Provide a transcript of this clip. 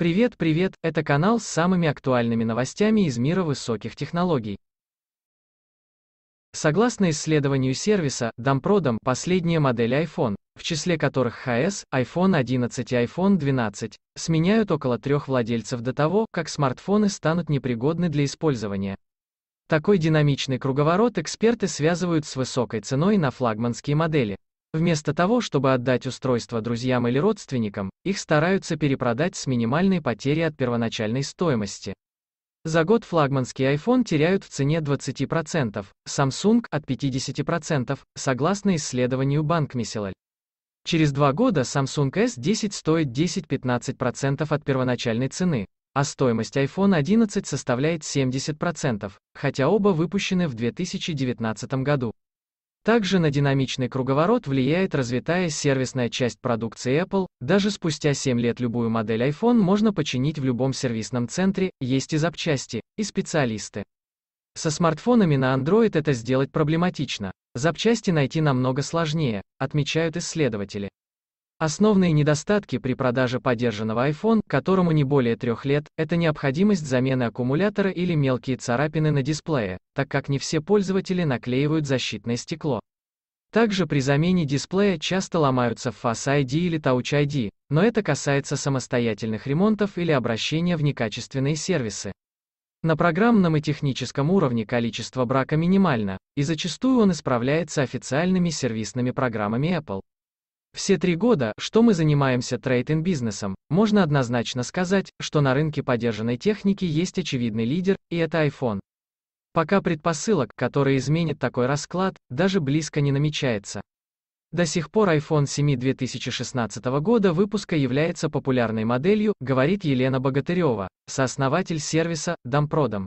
Привет, привет, это канал с самыми актуальными новостями из мира высоких технологий. Согласно исследованию сервиса Домпродом, последние модели iPhone, в числе которых HS, iPhone 11 и iPhone 12, сменяют около трех владельцев до того, как смартфоны станут непригодны для использования. Такой динамичный круговорот эксперты связывают с высокой ценой на флагманские модели. Вместо того, чтобы отдать устройство друзьям или родственникам, их стараются перепродать с минимальной потерей от первоначальной стоимости. За год флагманский iPhone теряют в цене 20%, Samsung – от 50%, согласно исследованию Банкмиселаль. Через два года Samsung S10 стоит 10-15% от первоначальной цены, а стоимость iPhone 11 составляет 70%, хотя оба выпущены в 2019 году. Также на динамичный круговорот влияет развитая сервисная часть продукции Apple, даже спустя 7 лет любую модель iPhone можно починить в любом сервисном центре, есть и запчасти, и специалисты. Со смартфонами на Android это сделать проблематично. Запчасти найти намного сложнее, отмечают исследователи. Основные недостатки при продаже подержанного iPhone, которому не более трех лет, это необходимость замены аккумулятора или мелкие царапины на дисплее, так как не все пользователи наклеивают защитное стекло. Также при замене дисплея часто ломаются Face ID или Touch ID, но это касается самостоятельных ремонтов или обращения в некачественные сервисы. На программном и техническом уровне количество брака минимально, и зачастую он исправляется официальными сервисными программами Apple. Все три года, что мы занимаемся трейдинг-бизнесом, можно однозначно сказать, что на рынке подержанной техники есть очевидный лидер, и это iPhone. Пока предпосылок, который изменит такой расклад, даже близко не намечается. До сих пор iPhone 7 2016 года выпуска является популярной моделью, говорит Елена Богатырева, сооснователь сервиса «Дампродам».